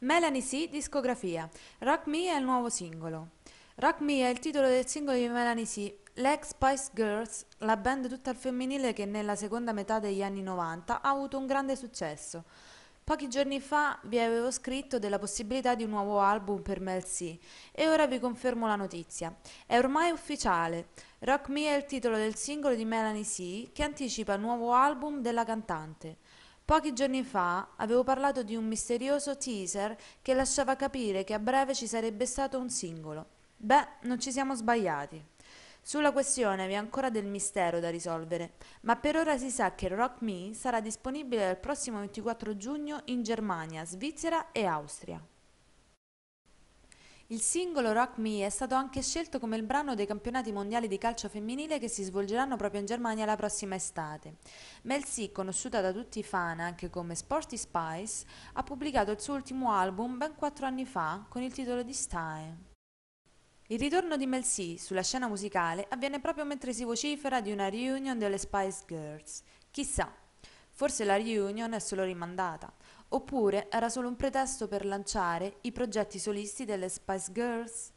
Melanie C. Discografia. Rock Me è il nuovo singolo. Rock Me è il titolo del singolo di Melanie C., l'ex Spice Girls, la band tutta al femminile che nella seconda metà degli anni 90 ha avuto un grande successo. Pochi giorni fa vi avevo scritto della possibilità di un nuovo album per Mel C e ora vi confermo la notizia. È ormai ufficiale. Rock Me è il titolo del singolo di Melanie C che anticipa il nuovo album della cantante. Pochi giorni fa avevo parlato di un misterioso teaser che lasciava capire che a breve ci sarebbe stato un singolo. Beh, non ci siamo sbagliati. Sulla questione vi è ancora del mistero da risolvere, ma per ora si sa che Rock Me sarà disponibile dal prossimo 24 giugno in Germania, Svizzera e Austria. Il singolo Rock Me è stato anche scelto come il brano dei campionati mondiali di calcio femminile che si svolgeranno proprio in Germania la prossima estate. Mel C, conosciuta da tutti i fan anche come Sporty Spice, ha pubblicato il suo ultimo album ben quattro anni fa con il titolo di Stae. Il ritorno di Mel C sulla scena musicale avviene proprio mentre si vocifera di una reunion delle Spice Girls. Chissà, Forse la reunion è solo rimandata. Oppure era solo un pretesto per lanciare i progetti solisti delle Spice Girls?